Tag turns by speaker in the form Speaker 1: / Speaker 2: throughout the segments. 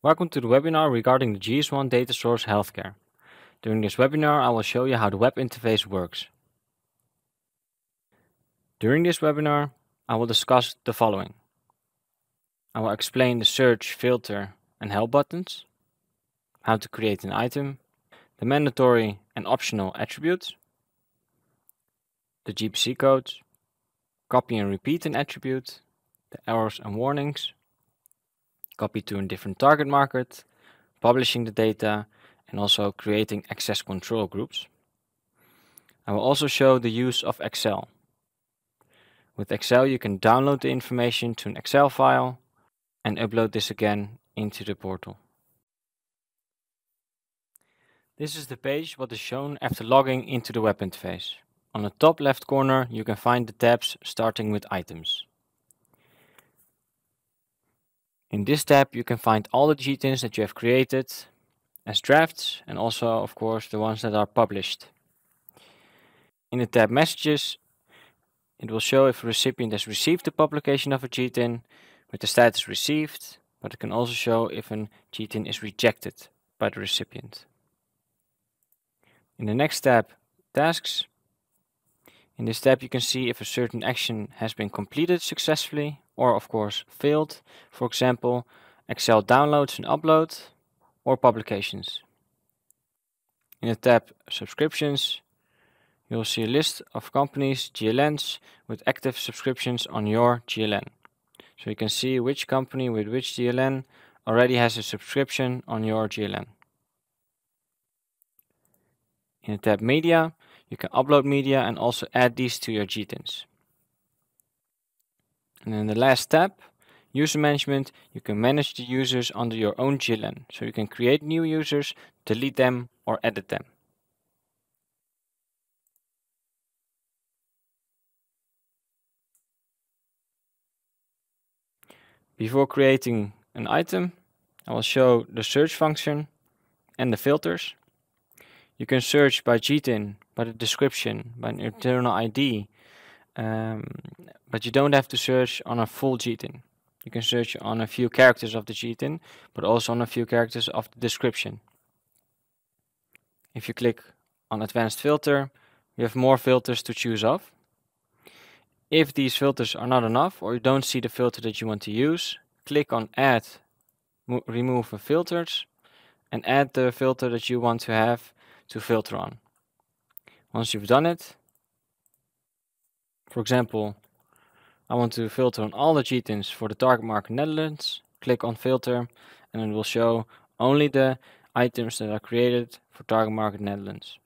Speaker 1: Welcome to the webinar regarding the GS1 Data Source Healthcare. During this webinar, I will show you how the web interface works. During this webinar, I will discuss the following. I will explain the search, filter and help buttons, how to create an item, the mandatory and optional attributes, the GPC codes, copy and repeat an attribute, the errors and warnings, copy to a different target market, publishing the data, and also creating access control groups. I will also show the use of Excel. With Excel, you can download the information to an Excel file and upload this again into the portal. This is the page what is shown after logging into the web interface. On the top left corner, you can find the tabs starting with items. In this tab, you can find all the GTINs that you have created as drafts and also, of course, the ones that are published. In the tab Messages, it will show if a recipient has received the publication of a GTIN with the status received, but it can also show if a GTIN is rejected by the recipient. In the next tab, Tasks, in this tab you can see if a certain action has been completed successfully or of course failed, for example, Excel downloads and upload or publications. In the tab subscriptions, you'll see a list of companies GLNs with active subscriptions on your GLN. So you can see which company with which GLN already has a subscription on your GLN. In the tab media, you can upload media and also add these to your GTINs. And then the last tab, user management, you can manage the users under your own GLN. So you can create new users, delete them or edit them. Before creating an item, I will show the search function and the filters. You can search by GTIN, by the description, by an internal ID, um, but you don't have to search on a full gtin. You can search on a few characters of the gtin, but also on a few characters of the description. If you click on advanced filter, you have more filters to choose of. If these filters are not enough or you don't see the filter that you want to use, click on add remove filters and add the filter that you want to have to filter on. Once you've done it, for example, I want to filter on all the GTINs for the target market Netherlands. Click on filter and it will show only the items that are created for target market Netherlands.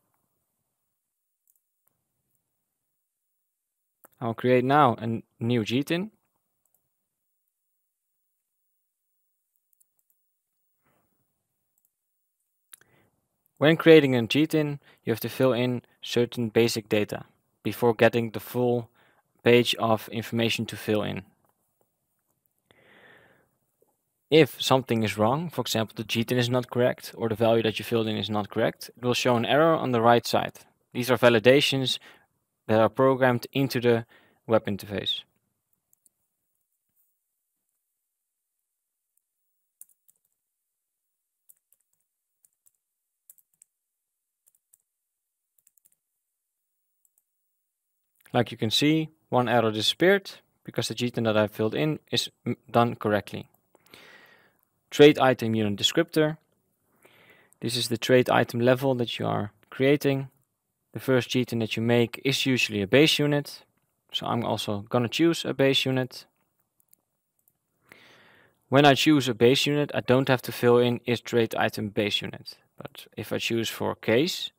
Speaker 1: I'll create now a new GTIN. When creating a GTIN, you have to fill in certain basic data before getting the full page of information to fill in. If something is wrong, for example, the GTIN is not correct or the value that you filled in is not correct, it will show an error on the right side. These are validations that are programmed into the web interface. Like you can see, one error disappeared because the GTAN that I filled in is done correctly. Trade item unit descriptor. This is the trade item level that you are creating. The first GTAN that you make is usually a base unit. So I'm also gonna choose a base unit. When I choose a base unit, I don't have to fill in is trade item base unit. But if I choose for case,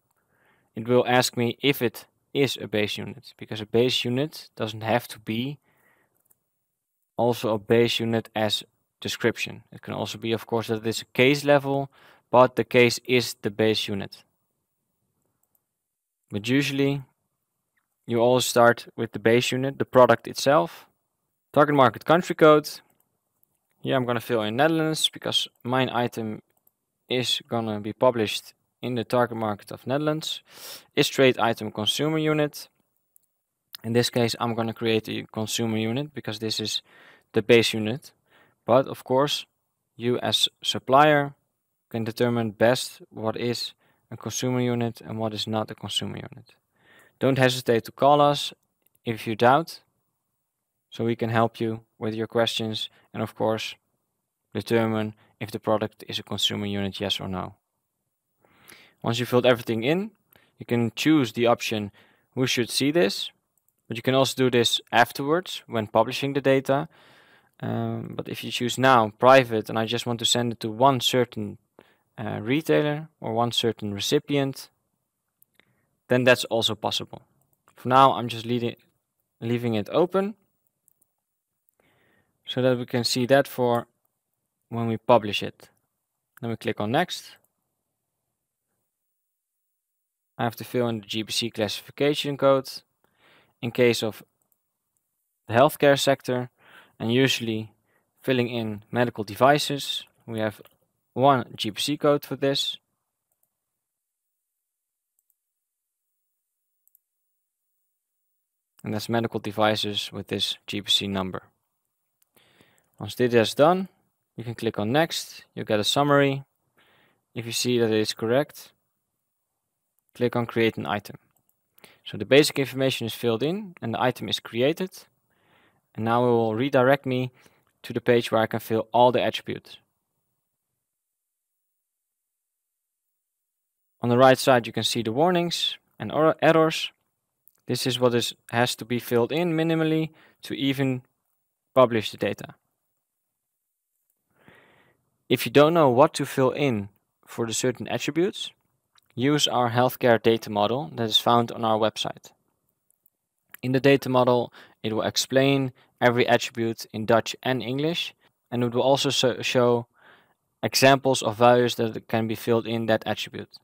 Speaker 1: it will ask me if it is a base unit because a base unit doesn't have to be also a base unit as description. It can also be, of course, that it is a case level, but the case is the base unit. But usually you always start with the base unit, the product itself, target market country code. Here I'm going to fill in Netherlands because mine item is going to be published in the target market of Netherlands is trade item consumer unit. In this case, I'm going to create a consumer unit because this is the base unit. But of course, you as supplier can determine best what is a consumer unit and what is not a consumer unit. Don't hesitate to call us if you doubt, so we can help you with your questions and of course determine if the product is a consumer unit, yes or no. Once you filled everything in, you can choose the option who should see this, but you can also do this afterwards when publishing the data. Um, but if you choose now private and I just want to send it to one certain uh, retailer or one certain recipient, then that's also possible. For now, I'm just leaving it open so that we can see that for when we publish it. Then we click on next. I have to fill in the GPC classification code in case of the healthcare sector and usually filling in medical devices. We have one GPC code for this. And that's medical devices with this GPC number. Once this is done, you can click on next, you get a summary. If you see that it is correct, click on create an item. So the basic information is filled in and the item is created. And now it will redirect me to the page where I can fill all the attributes. On the right side you can see the warnings and errors. This is what is, has to be filled in minimally to even publish the data. If you don't know what to fill in for the certain attributes, use our healthcare data model that is found on our website. In the data model, it will explain every attribute in Dutch and English, and it will also so show examples of values that can be filled in that attribute.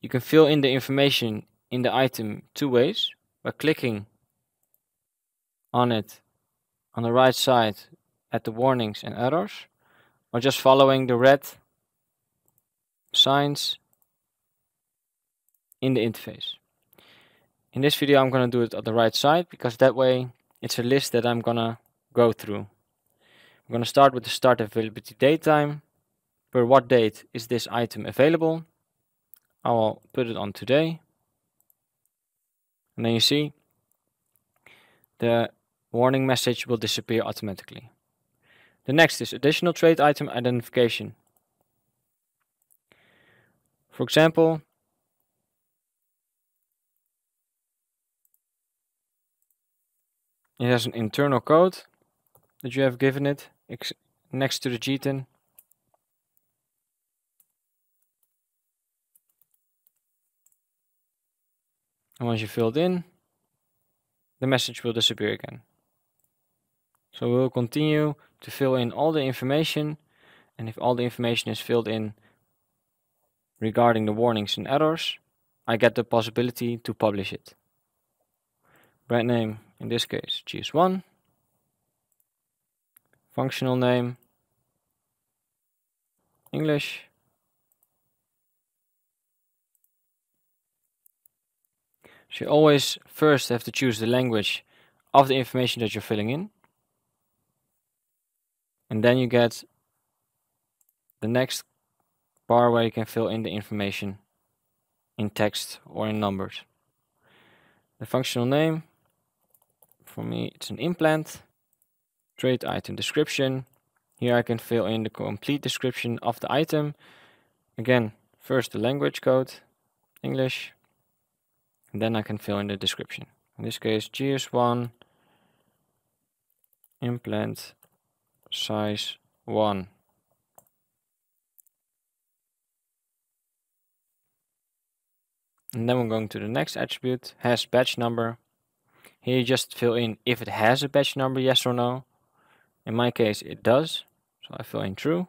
Speaker 1: You can fill in the information in the item two ways by clicking on it on the right side at the warnings and errors or just following the red signs in the interface. In this video I'm going to do it on the right side because that way it's a list that I'm going to go through. I'm going to start with the start availability date time. Per what date is this item available? I will put it on today. And then you see the warning message will disappear automatically. The next is additional trade item identification. For example, it has an internal code that you have given it next to the gtin. And once you filled in, the message will disappear again. So we'll continue to fill in all the information. And if all the information is filled in regarding the warnings and errors, I get the possibility to publish it. Brand name, in this case, GS1. Functional name, English. So you always first have to choose the language of the information that you're filling in. And then you get the next bar where you can fill in the information in text or in numbers. The functional name, for me it's an implant. Trade item description. Here I can fill in the complete description of the item. Again, first the language code, English, and then I can fill in the description. In this case, GS1 implant size 1. And then we're going to the next attribute, has batch number. Here you just fill in if it has a batch number, yes or no. In my case, it does, so I fill in true.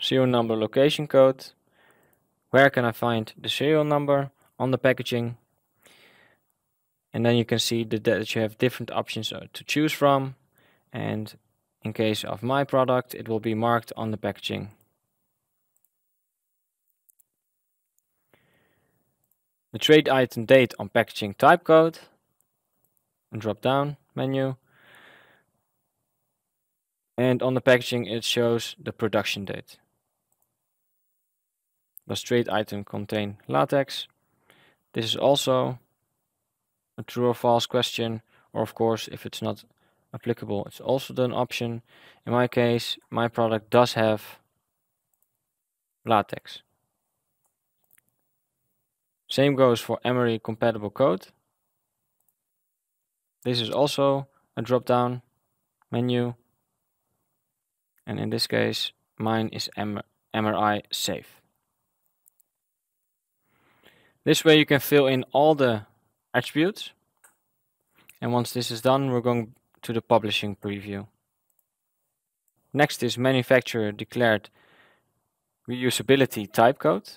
Speaker 1: Serial number location code. Where can I find the serial number on the packaging? And then you can see that you have different options uh, to choose from. And in case of my product, it will be marked on the packaging. the trade item date on packaging type code and drop down menu. And on the packaging, it shows the production date. Does trade item contain latex? This is also a true or false question, or of course, if it's not applicable, it's also an option. In my case, my product does have latex. Same goes for MRI compatible code. This is also a drop down menu. And in this case, mine is MRI safe. This way you can fill in all the attributes. And once this is done, we're going to the publishing preview. Next is manufacturer declared reusability type code.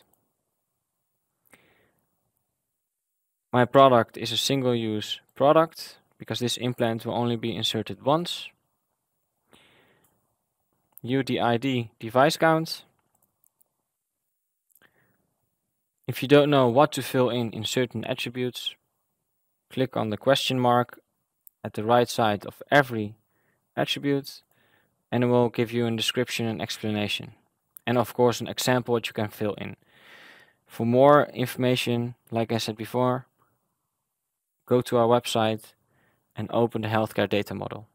Speaker 1: My product is a single-use product because this implant will only be inserted once. UDID device count. If you don't know what to fill in in certain attributes, click on the question mark at the right side of every attribute and it will give you a description and explanation and of course an example what you can fill in. For more information, like I said before, go to our website and open the healthcare data model.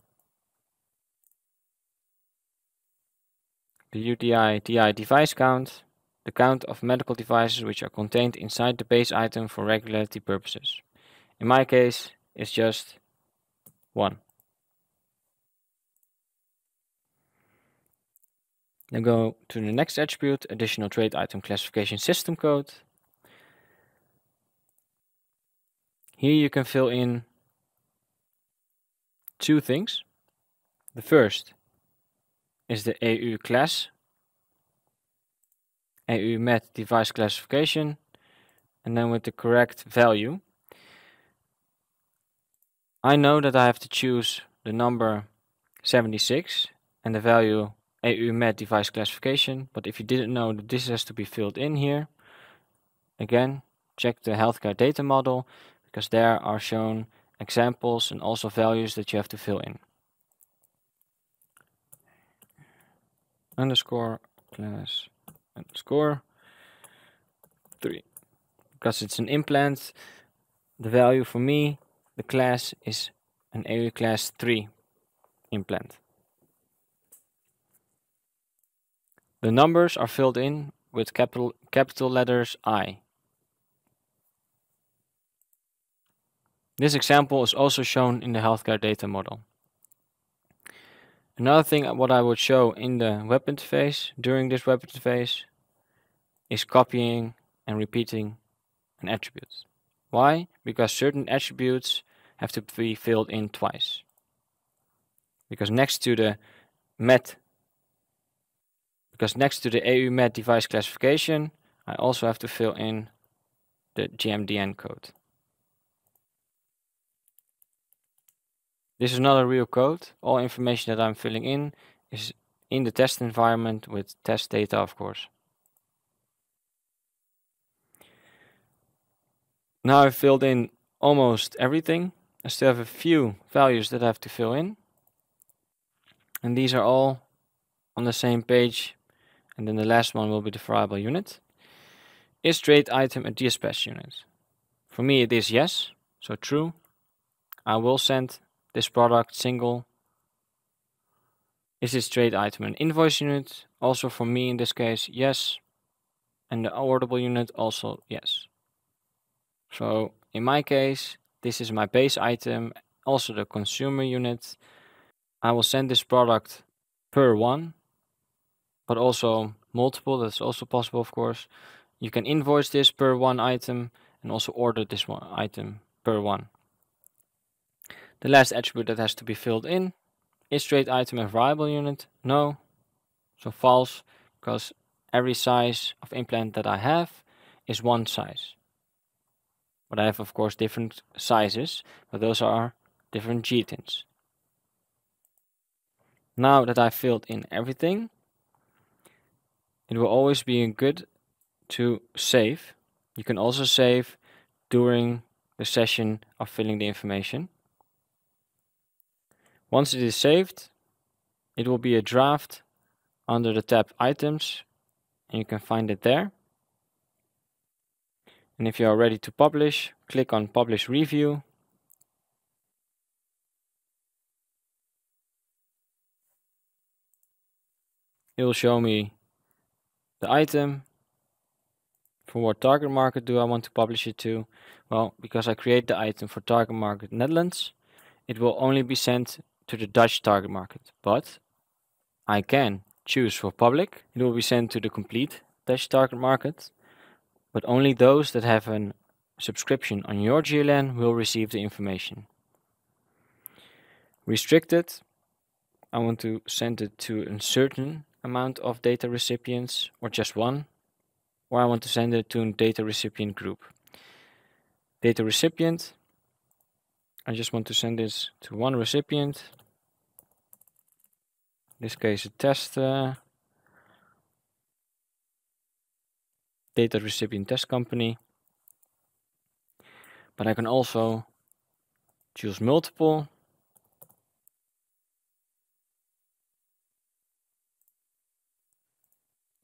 Speaker 1: The UDI DI device count, the count of medical devices which are contained inside the base item for regularity purposes. In my case, it's just one. Then go to the next attribute, additional trade item classification system code. Here you can fill in two things. The first is the AU class, AU met device classification, and then with the correct value. I know that I have to choose the number 76 and the value AU met device classification, but if you didn't know that this has to be filled in here, again, check the healthcare data model because there are shown examples and also values that you have to fill in. Underscore class underscore 3. Because it's an implant, the value for me, the class is an AU class 3 implant. The numbers are filled in with capital, capital letters I. This example is also shown in the healthcare data model. Another thing what I would show in the web interface during this web interface is copying and repeating an attribute. Why? Because certain attributes have to be filled in twice. Because next to the MET, because next to the AU MET device classification, I also have to fill in the GMDN code. This is not a real code. All information that I'm filling in is in the test environment with test data, of course. Now I've filled in almost everything. I still have a few values that I have to fill in. And these are all on the same page. And then the last one will be the variable unit. Is trade item a DSPS unit? For me it is yes, so true. I will send this product single is this trade item an invoice unit also for me in this case yes and the orderable unit also yes so in my case this is my base item also the consumer unit i will send this product per one but also multiple that's also possible of course you can invoice this per one item and also order this one item per one the last attribute that has to be filled in is straight item a variable unit? No. So false because every size of implant that I have is one size. But I have of course different sizes, but those are different g-tins. Now that I filled in everything, it will always be good to save. You can also save during the session of filling the information. Once it is saved, it will be a draft under the tab items and you can find it there. And if you are ready to publish, click on publish review. It will show me the item. For what target market do I want to publish it to? Well, because I create the item for target market Netherlands, it will only be sent to the Dutch target market, but I can choose for public. It will be sent to the complete Dutch target market, but only those that have a subscription on your GLN will receive the information. Restricted, I want to send it to a certain amount of data recipients or just one, or I want to send it to a data recipient group. Data recipient I just want to send this to one recipient. In this case, a test uh, data recipient test company. But I can also choose multiple.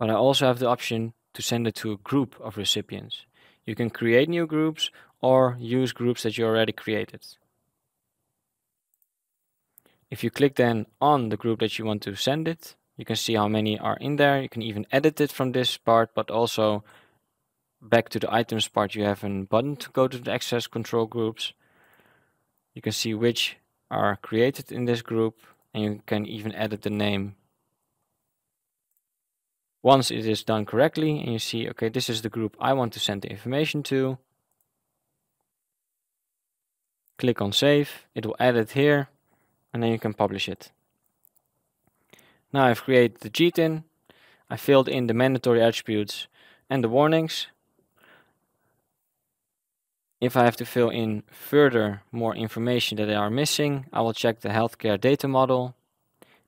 Speaker 1: But I also have the option to send it to a group of recipients. You can create new groups or use groups that you already created. If you click then on the group that you want to send it, you can see how many are in there. You can even edit it from this part, but also back to the items part, you have a button to go to the access control groups. You can see which are created in this group, and you can even edit the name. Once it is done correctly, and you see, okay, this is the group I want to send the information to. Click on save, it will add it here and then you can publish it. Now I've created the gtin, I filled in the mandatory attributes and the warnings. If I have to fill in further more information that they are missing, I will check the healthcare data model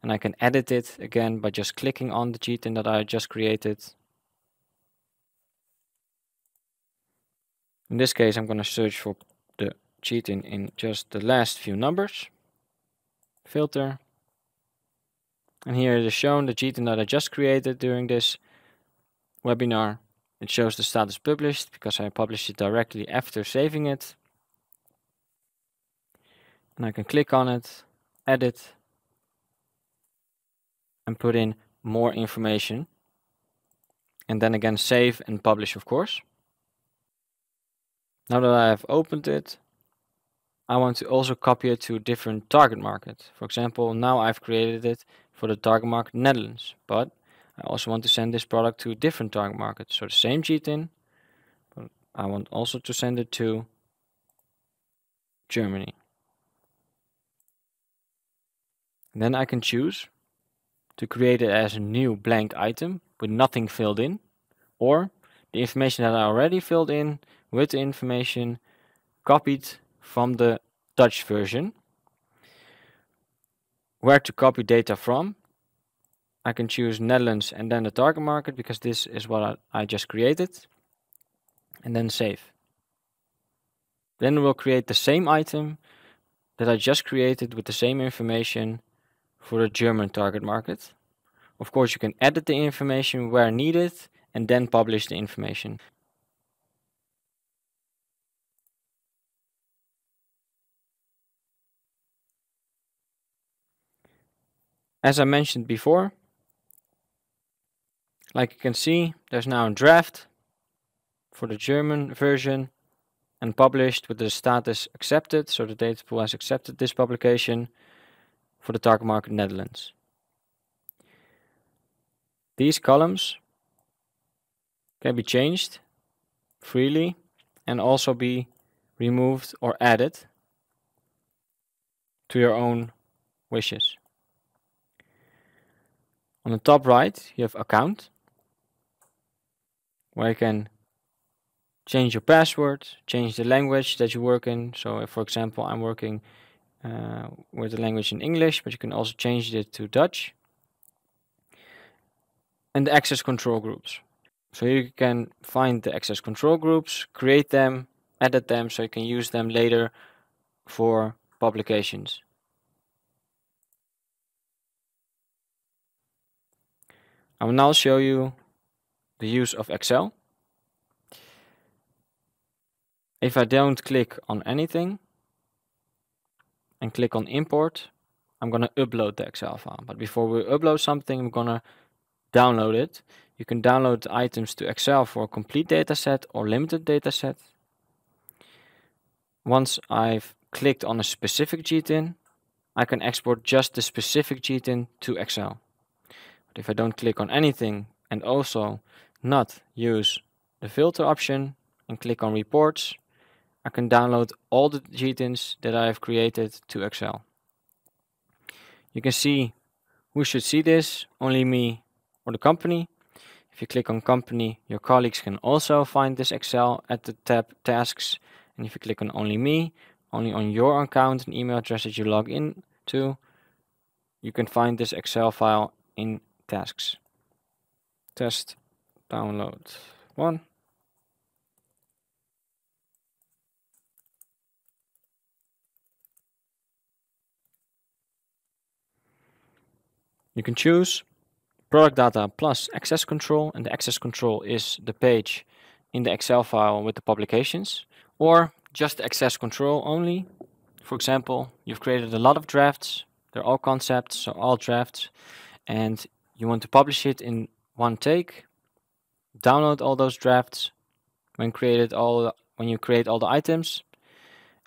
Speaker 1: and I can edit it again by just clicking on the gtin that I just created. In this case, I'm going to search for the cheating in just the last few numbers filter. And here it is shown the sheet that I just created during this webinar. It shows the status published because I published it directly after saving it. And I can click on it, edit, and put in more information. And then again, save and publish, of course. Now that I have opened it, I want to also copy it to a different target market. For example, now I've created it for the target market Netherlands, but I also want to send this product to a different target market. So the same GTIN, but I want also to send it to Germany. And then I can choose to create it as a new blank item with nothing filled in, or the information that I already filled in with the information copied from the Dutch version. Where to copy data from. I can choose Netherlands and then the target market because this is what I, I just created. And then save. Then we'll create the same item that I just created with the same information for the German target market. Of course, you can edit the information where needed and then publish the information. As I mentioned before, like you can see, there's now a draft for the German version and published with the status accepted, so the data pool has accepted this publication for the target market Netherlands. These columns can be changed freely and also be removed or added to your own wishes. On the top right, you have account, where you can change your password, change the language that you work in. So if, for example, I'm working uh, with the language in English, but you can also change it to Dutch. And the access control groups. So you can find the access control groups, create them, edit them so you can use them later for publications. I will now show you the use of Excel. If I don't click on anything and click on import, I'm going to upload the Excel file. But before we upload something, I'm going to download it. You can download items to Excel for a complete dataset or limited dataset. Once I've clicked on a specific GTIN, I can export just the specific GTIN to Excel. But if I don't click on anything and also not use the filter option and click on reports, I can download all the GTINs that I have created to Excel. You can see who should see this, only me or the company. If you click on company, your colleagues can also find this Excel at the tab tasks. And if you click on only me, only on your account and email address that you log in to, you can find this Excel file in tasks. Test download one. You can choose product data plus access control and the access control is the page in the Excel file with the publications or just access control only. For example, you've created a lot of drafts. They're all concepts, so all drafts. And you want to publish it in one take, download all those drafts when created all when you create all the items,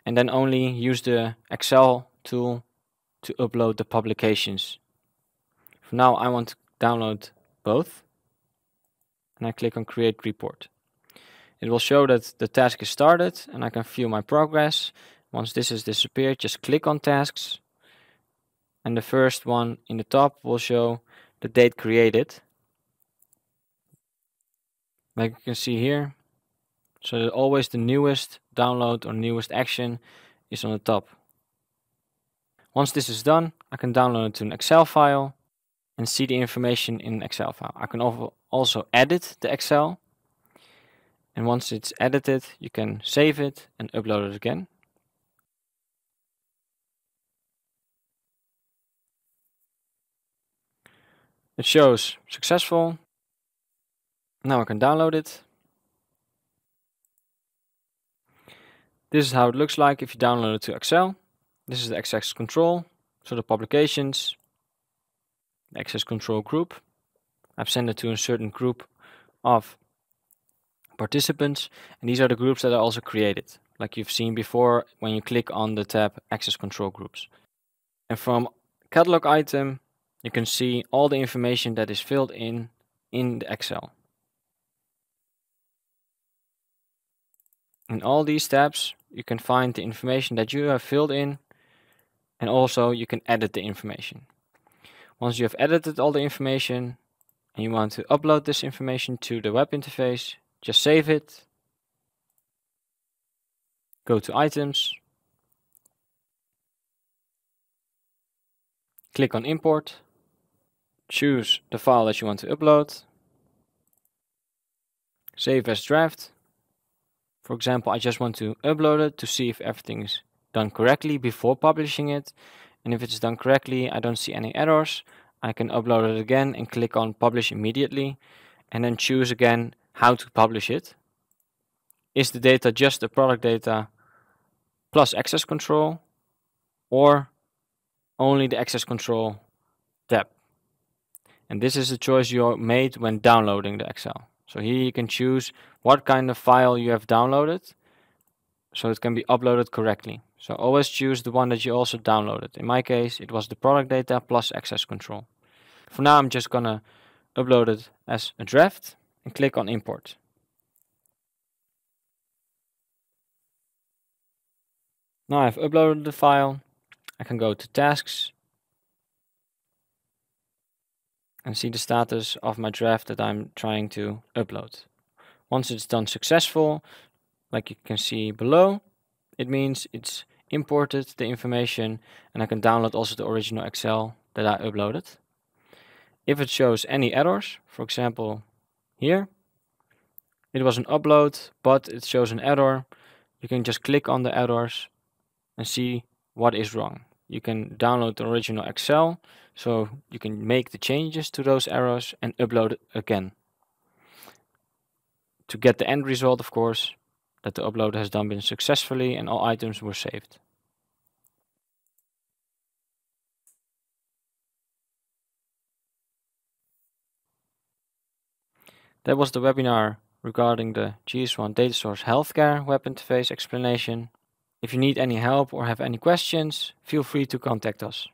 Speaker 1: and then only use the Excel tool to upload the publications. For now, I want to download both, and I click on Create Report. It will show that the task is started, and I can view my progress. Once this has disappeared, just click on Tasks, and the first one in the top will show the date created. Like you can see here. So always the newest download or newest action is on the top. Once this is done, I can download it to an Excel file and see the information in an Excel file. I can also edit the Excel. And once it's edited, you can save it and upload it again. It shows successful. Now I can download it. This is how it looks like if you download it to Excel. This is the access control, so the publications, access control group. I've sent it to a certain group of participants, and these are the groups that are also created, like you've seen before when you click on the tab Access Control Groups. And from catalog item, you can see all the information that is filled in in the Excel. In all these tabs, you can find the information that you have filled in and also you can edit the information. Once you have edited all the information and you want to upload this information to the web interface, just save it, go to items, click on import, choose the file that you want to upload, save as draft. For example, I just want to upload it to see if everything is done correctly before publishing it. And if it's done correctly, I don't see any errors. I can upload it again and click on publish immediately and then choose again how to publish it. Is the data just the product data plus access control or only the access control and this is the choice you made when downloading the Excel. So here you can choose what kind of file you have downloaded so it can be uploaded correctly. So always choose the one that you also downloaded. In my case, it was the product data plus access control. For now, I'm just gonna upload it as a draft and click on import. Now I've uploaded the file. I can go to tasks and see the status of my draft that I'm trying to upload. Once it's done successful, like you can see below, it means it's imported the information and I can download also the original Excel that I uploaded. If it shows any errors, for example here, it was an upload but it shows an error, you can just click on the errors and see what is wrong you can download the original Excel so you can make the changes to those arrows and upload it again. To get the end result, of course, that the upload has done been successfully and all items were saved. That was the webinar regarding the GS1 Data Source Healthcare Web Interface explanation. If you need any help or have any questions, feel free to contact us.